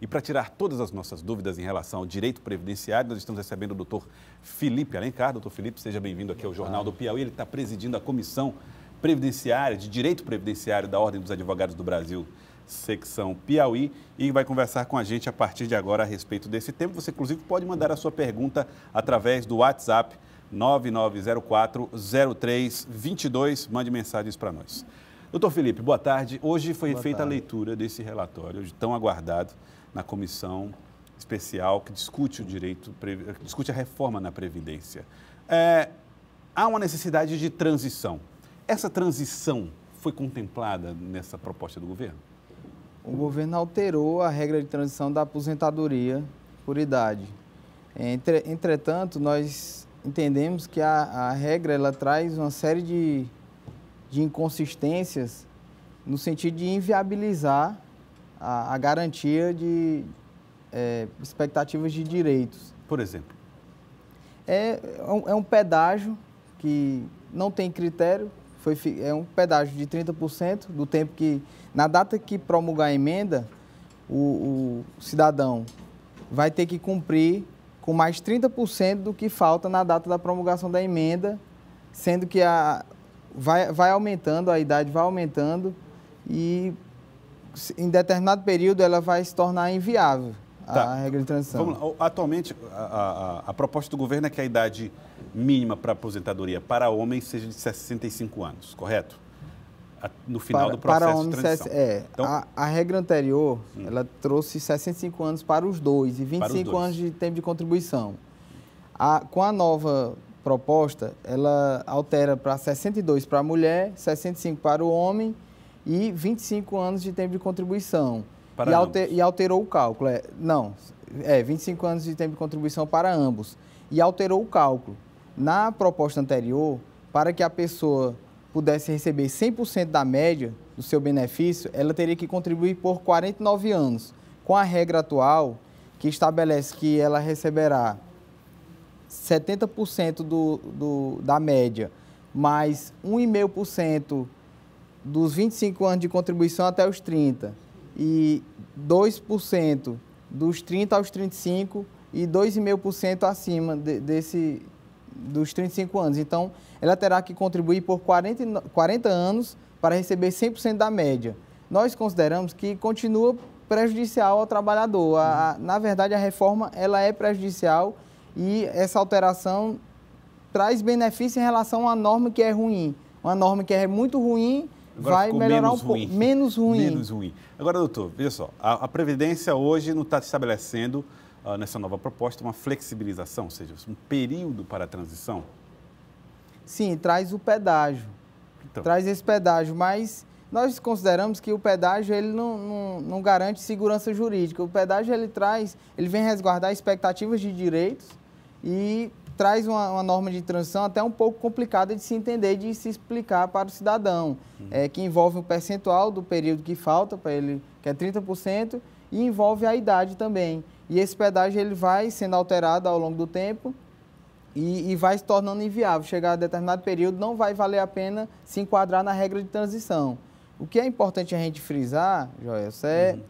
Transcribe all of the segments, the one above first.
E para tirar todas as nossas dúvidas em relação ao direito previdenciário, nós estamos recebendo o doutor Felipe Alencar. Doutor Felipe, seja bem-vindo aqui ao Jornal do Piauí. Ele está presidindo a Comissão Previdenciária, de Direito Previdenciário da Ordem dos Advogados do Brasil, secção Piauí, e vai conversar com a gente a partir de agora a respeito desse tema. Você, inclusive, pode mandar a sua pergunta através do WhatsApp 99040322. Mande mensagens para nós. Doutor Felipe, boa tarde. Hoje foi boa feita tarde. a leitura desse relatório, tão aguardado, na comissão especial que discute o direito, discute a reforma na Previdência. É, há uma necessidade de transição. Essa transição foi contemplada nessa proposta do governo? O governo alterou a regra de transição da aposentadoria por idade. É, entre, entretanto, nós entendemos que a, a regra ela traz uma série de, de inconsistências no sentido de inviabilizar a, a garantia de é, expectativas de direitos. Por exemplo? É, é um é pedágio que não tem critério, foi, é um pedágio de 30% do tempo que, na data que promulgar a emenda, o, o cidadão vai ter que cumprir com mais 30% do que falta na data da promulgação da emenda, sendo que a, vai, vai aumentando, a idade vai aumentando e em determinado período, ela vai se tornar inviável, tá. a regra de transição. Vamos lá. Atualmente, a, a, a proposta do governo é que a idade mínima para aposentadoria para homens seja de 65 anos, correto? no final para, do processo para homens, de transição. É, então, a, a, regra anterior, hum. ela trouxe 65 anos para os dois e 25 dois. anos de tempo de contribuição. A, com a nova proposta, ela altera para 62 para a mulher, 65 para o homem e 25 anos de tempo de contribuição. Para e, alter, e alterou o cálculo. É, não, é 25 anos de tempo de contribuição para ambos. E alterou o cálculo. Na proposta anterior, para que a pessoa pudesse receber 100% da média do seu benefício, ela teria que contribuir por 49 anos. Com a regra atual, que estabelece que ela receberá 70% do, do, da média, mais 1,5% dos 25 anos de contribuição até os 30 e 2% dos 30 aos 35 e 2,5% acima de, desse dos 35 anos. Então, ela terá que contribuir por 40, 40 anos para receber 100% da média. Nós consideramos que continua prejudicial ao trabalhador. A, a, na verdade, a reforma ela é prejudicial e essa alteração traz benefício em relação a uma norma que é ruim. Uma norma que é muito ruim Agora vai melhorar um pouco. Menos ruim. Menos ruim. Agora, doutor, veja só, a, a Previdência hoje não está estabelecendo, uh, nessa nova proposta, uma flexibilização, ou seja, um período para a transição? Sim, traz o pedágio. Então. Traz esse pedágio, mas nós consideramos que o pedágio ele não, não, não, garante segurança jurídica. O pedágio ele traz, ele vem resguardar expectativas de direitos e traz uma, uma, norma de transição até um pouco complicada de se entender, de se explicar para o cidadão, uhum. é, que envolve um percentual do período que falta para ele, que é 30%, e envolve a idade também. E esse pedágio ele vai sendo alterado ao longo do tempo e, e, vai se tornando inviável. Chegar a determinado período, não vai valer a pena se enquadrar na regra de transição. O que é importante a gente frisar, Joel, é uhum.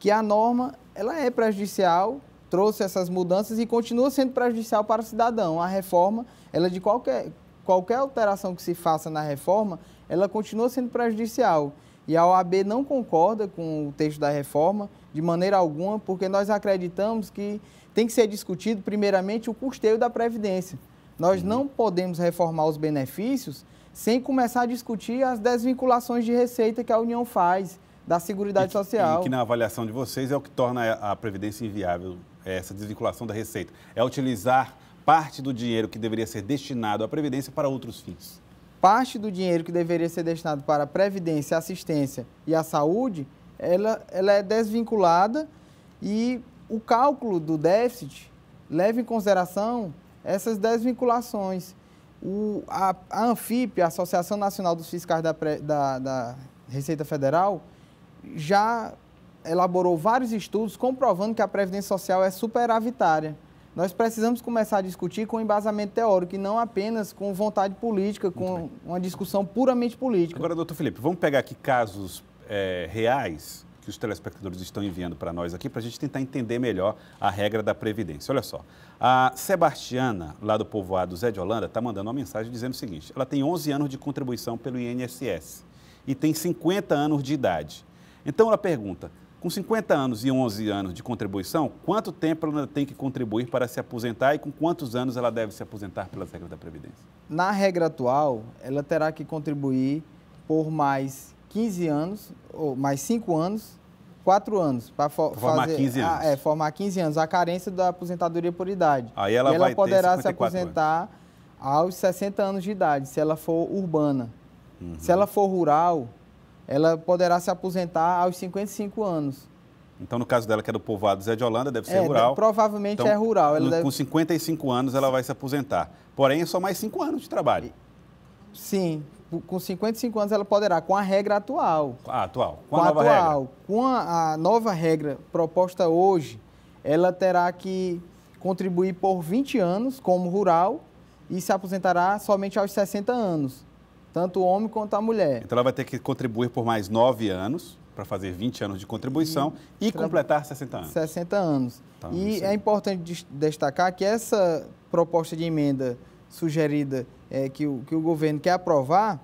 que a norma ela é prejudicial trouxe essas mudanças e continua sendo prejudicial para o cidadão. A reforma, ela de qualquer, qualquer alteração que se faça na reforma, ela continua sendo prejudicial. E a OAB não concorda com o texto da reforma de maneira alguma, porque nós acreditamos que tem que ser discutido primeiramente o custeio da previdência. Nós uhum. não podemos reformar os benefícios sem começar a discutir as desvinculações de receita que a União faz da Seguridade e que, Social. E que na avaliação de vocês é o que torna a previdência inviável essa desvinculação da receita? É utilizar parte do dinheiro que deveria ser destinado à Previdência para outros fins? Parte do dinheiro que deveria ser destinado para a Previdência, a Assistência e a Saúde, ela, ela é desvinculada e o cálculo do déficit leva em consideração essas desvinculações. O, a, a ANFIP, a Associação Nacional dos Fiscais da, da, da Receita Federal, já elaborou vários estudos comprovando que a previdência social é superavitária. Nós precisamos começar a discutir com embasamento teórico e não apenas com vontade política, com uma discussão puramente política. Agora, doutor Felipe, vamos pegar aqui casos é, reais que os telespectadores estão enviando para nós aqui para a gente tentar entender melhor a regra da Previdência. Olha só, a Sebastiana, lá do povoado Zé de Holanda, está mandando uma mensagem dizendo o seguinte, ela tem 11 anos de contribuição pelo INSS e tem 50 anos de idade. Então ela pergunta, com 50 anos e 11 anos de contribuição, quanto tempo ela tem que contribuir para se aposentar e com quantos anos ela deve se aposentar pelas regras da Previdência? Na regra atual, ela terá que contribuir por mais 15 anos, ou mais 5 anos, 4 anos. Para for, formar fazer, 15 anos. A, é, formar 15 anos, a carência da aposentadoria por idade. Aí ela, e ela poderá se aposentar anos. aos 60 anos de idade, se ela for urbana. Uhum. Se ela for rural, ela poderá se aposentar aos 55 anos. Então, no caso dela, que é do povoado Zé de Holanda, deve ser é, rural. Provavelmente então, é rural. Ela no, deve... Com 55 anos, ela vai se aposentar. Porém, é só mais 5 anos de trabalho. Sim, com 55 anos ela poderá, com a regra atual. Ah, atual. Com, com a, nova atual, regra. Com a, a nova regra proposta hoje, ela terá que contribuir por 20 anos como rural e se aposentará somente aos 60 anos tanto o homem quanto a mulher. Então ela vai ter que contribuir por mais nove anos, para fazer 20 anos de contribuição e, tá, e completar 60 anos. 60 anos. Então, e é importante destacar que essa proposta de emenda sugerida é, que, o, que o governo quer aprovar,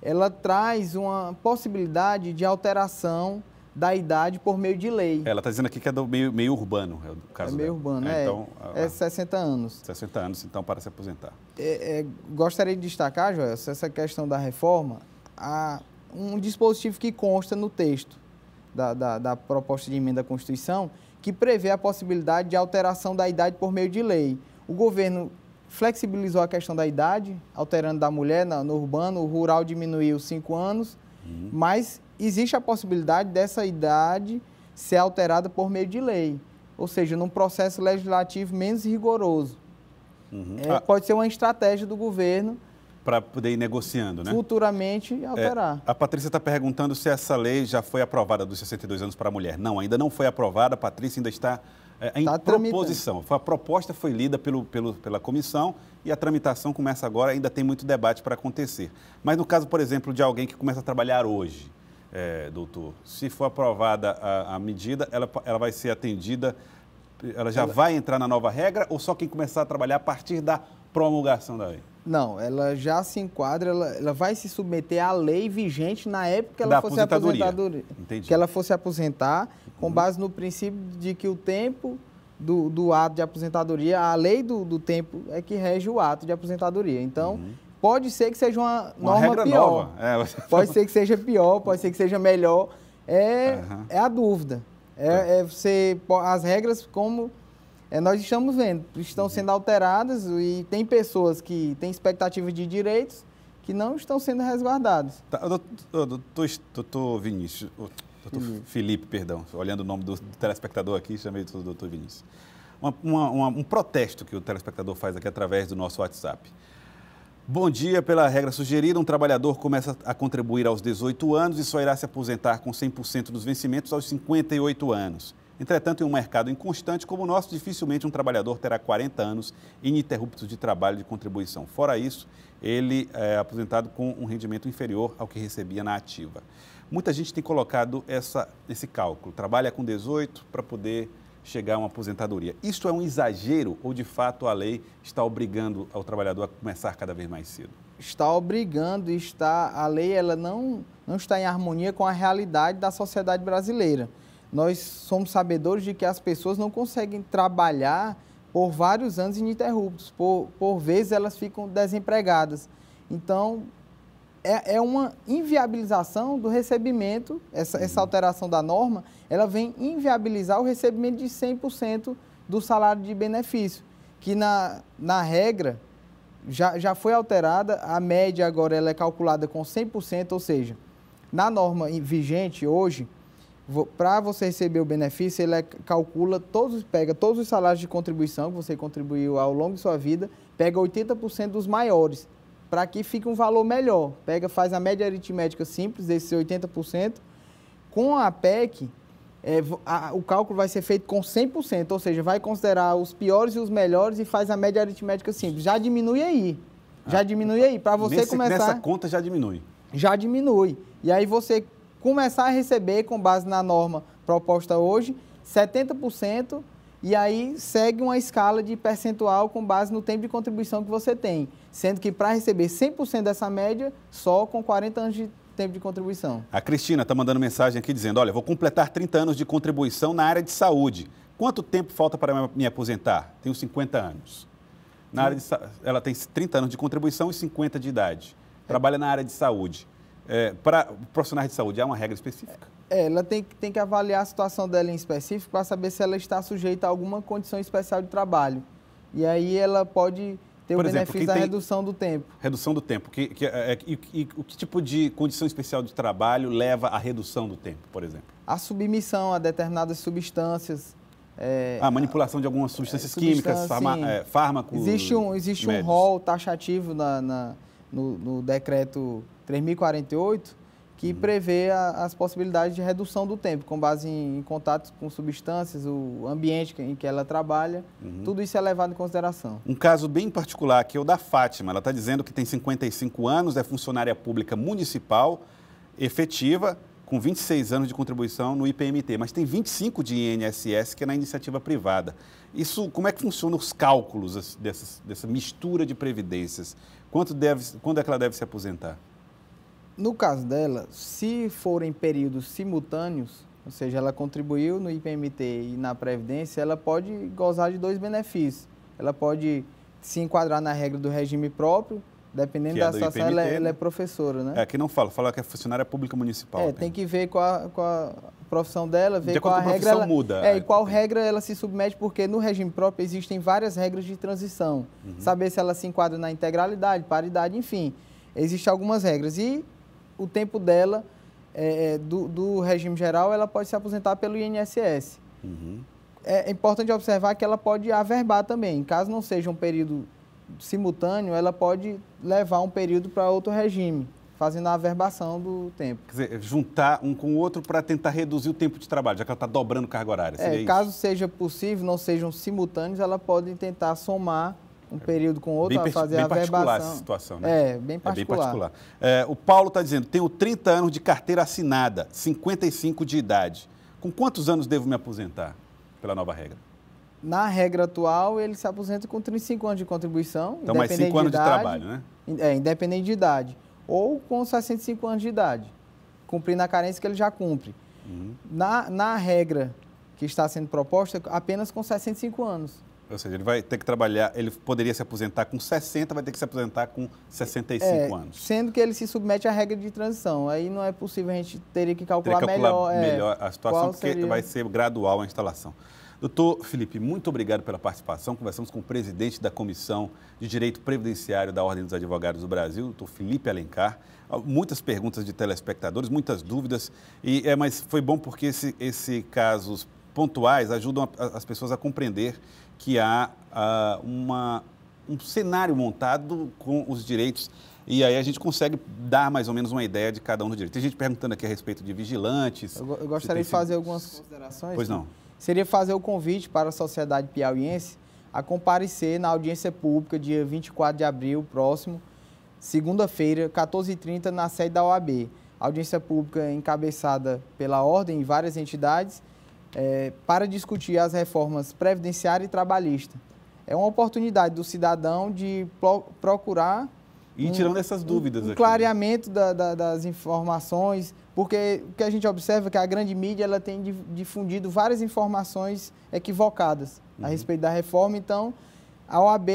ela traz uma possibilidade de alteração da idade por meio de lei. Ela está dizendo aqui que é do meio, meio urbano, é o caso É meio dela. urbano, é. é então, é, é ah, 60 anos. 60 anos, então, para se aposentar. É, é gostaria de destacar, Joel, essa questão da reforma, há um dispositivo que consta no texto da, da, da proposta de emenda à Constituição, que prevê a possibilidade de alteração da idade por meio de lei. O governo flexibilizou a questão da idade, alterando da mulher no, no urbano, o rural diminuiu 5 anos, uhum. mas existe a possibilidade dessa idade ser alterada por meio de lei, ou seja, num processo legislativo menos rigoroso. Uhum. É, ah. Pode ser uma estratégia do governo para poder ir negociando, né? Futuramente é, alterar. É, a Patrícia está perguntando se essa lei já foi aprovada dos 62 anos para a mulher. Não, ainda não foi aprovada. A Patrícia ainda está é, em tá proposição. A proposta foi lida pelo, pelo, pela comissão e a tramitação começa agora. Ainda tem muito debate para acontecer. Mas no caso, por exemplo, de alguém que começa a trabalhar hoje, é, doutor, se for aprovada a, a medida, ela, ela vai ser atendida, ela já ela... vai entrar na nova regra ou só quem começar a trabalhar a partir da promulgação da lei? Não, ela já se enquadra, ela, ela vai se submeter à lei vigente na época que ela da fosse aposentadoria. Entendi. Que ela fosse aposentar, com uhum. base no princípio de que o tempo do, do ato de aposentadoria, a lei do, do tempo é que rege o ato de aposentadoria. Então, uhum Pode ser que seja uma, uma norma regra pior. Nova. É, você... Pode ser que seja pior, pode ser que seja melhor. É, uhum. é a dúvida. É, é, é você, as regras, como é, nós estamos vendo, estão sendo alteradas e tem pessoas que têm expectativa de direitos que não estão sendo resguardados. Tá, doutor, doutor, Vinícius, doutor uhum. Felipe, perdão, olhando o nome do, telespectador aqui, chamei o doutor Vinícius. uma, uma, um protesto que o telespectador faz aqui através do nosso WhatsApp. Bom dia. Pela regra sugerida, um trabalhador começa a contribuir aos 18 anos e só irá se aposentar com 100% dos vencimentos aos 58 anos. Entretanto, em um mercado inconstante como o nosso, dificilmente um trabalhador terá 40 anos ininterruptos de trabalho e de contribuição. Fora isso, ele é aposentado com um rendimento inferior ao que recebia na ativa. Muita gente tem colocado essa, esse cálculo. Trabalha com 18 para poder chegar a uma aposentadoria. Isso é um exagero ou, de fato, a lei está obrigando o trabalhador a começar cada vez mais cedo? Está obrigando, está a lei ela não, não está em harmonia com a realidade da sociedade brasileira. Nós somos sabedores de que as pessoas não conseguem trabalhar por vários anos ininterruptos, por, por vezes elas ficam desempregadas. Então, é, é uma inviabilização do recebimento, essa, essa uhum. alteração da norma, ela vem inviabilizar o recebimento de 100% do salário de benefício, que na, na regra já, já foi alterada, a média agora ela é calculada com 100%, ou seja, na norma vigente hoje, para você receber o benefício, ele é, calcula todos, pega todos os salários de contribuição que você contribuiu ao longo de sua vida, pega 80% dos maiores para que fique um valor melhor. Pega, faz a média aritmética simples desse 80%. Com a PEC, é, a, o cálculo vai ser feito com 100%, ou seja, vai considerar os piores e os melhores e faz a média aritmética simples. Já diminui aí. Já ah, diminui aí. Para você nesse, começar. Nessa conta já diminui. Já diminui. E aí você começar a receber, com base na norma proposta hoje, 70% e aí segue uma escala de percentual com base no tempo de contribuição que você tem, sendo que para receber 100% dessa média, só com 40 anos de tempo de contribuição. A Cristina está mandando mensagem aqui dizendo: olha, vou completar 30 anos de contribuição na área de saúde. Quanto tempo falta para me aposentar? Tenho 50 anos. Na área de, ela tem 30 anos de contribuição e 50 de idade. Trabalha na área de saúde. É, para profissionais de saúde, há uma regra específica? É, ela tem, tem que avaliar a situação dela em específico para saber se ela está sujeita a alguma condição especial de trabalho. E aí ela pode ter Por o exemplo, benefício da redução do tempo. Redução do tempo. Que, que, é, é, e, e, o que tipo de condição especial de trabalho leva à redução do tempo, por exemplo? A submissão a determinadas substâncias. É, a manipulação de algumas substâncias é, químicas, substância, farma, é, fármacos. Existe um, existe um rol taxativo na, na no, no decreto 3048, que uhum. prevê a, as possibilidades de redução do tempo, com base em, em contato com substâncias, o ambiente que, em que ela trabalha, uhum. tudo isso é levado em consideração. Um caso bem particular aqui é o da Fátima. Ela está dizendo que tem 55 anos, é funcionária pública municipal, efetiva, com 26 anos de contribuição no IPMT, mas tem 25 de INSS, que é na iniciativa privada. Isso, como é que funcionam os cálculos dessas, dessa mistura de previdências? Quanto deve, quando é que ela deve se aposentar? No caso dela, se forem períodos simultâneos, ou seja, ela contribuiu no IPMT e na Previdência, ela pode gozar de dois benefícios. Ela pode se enquadrar na regra do regime próprio, Dependendo é da situação IPMT, ela, é, ela, é né? professora, né? É, que não fala, fala que é funcionária pública municipal. É, tem que ver a com a profissão dela, ver de qual a, regra. Ela, muda. É, e qual é. regra ela se submete, porque no regime próprio existem várias regras de transição. Uhum. Saber se ela se enquadra na integralidade, paridade, enfim. Existem algumas regras. E o tempo dela, é, é do, do, regime geral, ela pode se aposentar pelo INSS. Uhum. É importante observar que ela pode averbar também. Caso não seja um período simultâneo, ela pode levar um período para outro regime, fazendo a averbação do tempo. Quer dizer, juntar um com o outro para tentar reduzir o tempo de trabalho, já que ela está dobrando carga horária. É, caso seja possível, não sejam simultâneos, ela pode tentar somar um período com outro, para fazer bem a Bem particular essa situação, né? É, bem particular. É bem particular. É, o Paulo está dizendo, tenho 30 anos de carteira assinada, 55 de idade. Com quantos anos devo me aposentar pela nova regra? na regra atual, ele se aposenta com 35 anos de contribuição. Então, mais 5 anos de, idade, de, trabalho, né? É, independente de idade. Ou com 65 anos de idade, cumprindo a carência que ele já cumpre. Uhum. Na, na regra que está sendo proposta, apenas com 65 anos. Ou seja, ele vai ter que trabalhar, ele poderia se aposentar com 60, vai ter que se aposentar com 65 é, anos. Sendo que ele se submete à regra de transição. Aí não é possível, a gente teria que calcular, teria que calcular melhor, melhor é, a situação, porque seria... vai ser gradual a instalação. Doutor Felipe, muito obrigado pela participação. Conversamos com o presidente da Comissão de Direito Previdenciário da Ordem dos Advogados do Brasil, doutor Felipe Alencar. Ah, muitas perguntas de telespectadores, muitas dúvidas, e é, mas foi bom porque esse, esse casos pontuais ajudam a, as pessoas a compreender que há a, uma, um cenário montado com os direitos e aí a gente consegue dar mais ou menos uma ideia de cada um do direito. Tem gente perguntando aqui a respeito de vigilantes. Eu, eu gostaria de fazer algumas considerações. Pois não seria fazer o convite para a sociedade piauiense a comparecer na audiência pública dia 24 de abril próximo, segunda-feira, 14h30, na sede da OAB. audiência pública encabeçada pela Ordem e várias entidades é, para discutir as reformas previdenciária e trabalhista. É uma oportunidade do cidadão de procurar e tirando essas dúvidas. Um, né? clareamento da, da, das informações, porque o que a gente observa é que a grande mídia ela tem difundido várias informações equivocadas uhum. a respeito da reforma. Então, a OAB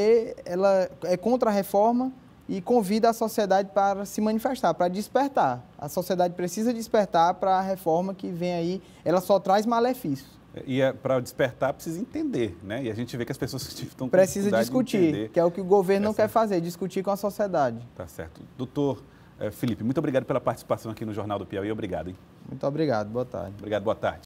ela é contra a reforma e convida a sociedade para se manifestar, para despertar. A sociedade precisa despertar para a reforma que vem aí. Ela só traz malefícios. E é, para despertar precisa entender, né? E a gente vê que as pessoas que estão com Precisa discutir, que é o que o governo é não certo. quer fazer, discutir com a sociedade. Tá certo. Doutor eh, Felipe, muito obrigado pela participação aqui no Jornal do Piauí. Obrigado, hein? Muito obrigado. Boa tarde. Obrigado, boa tarde.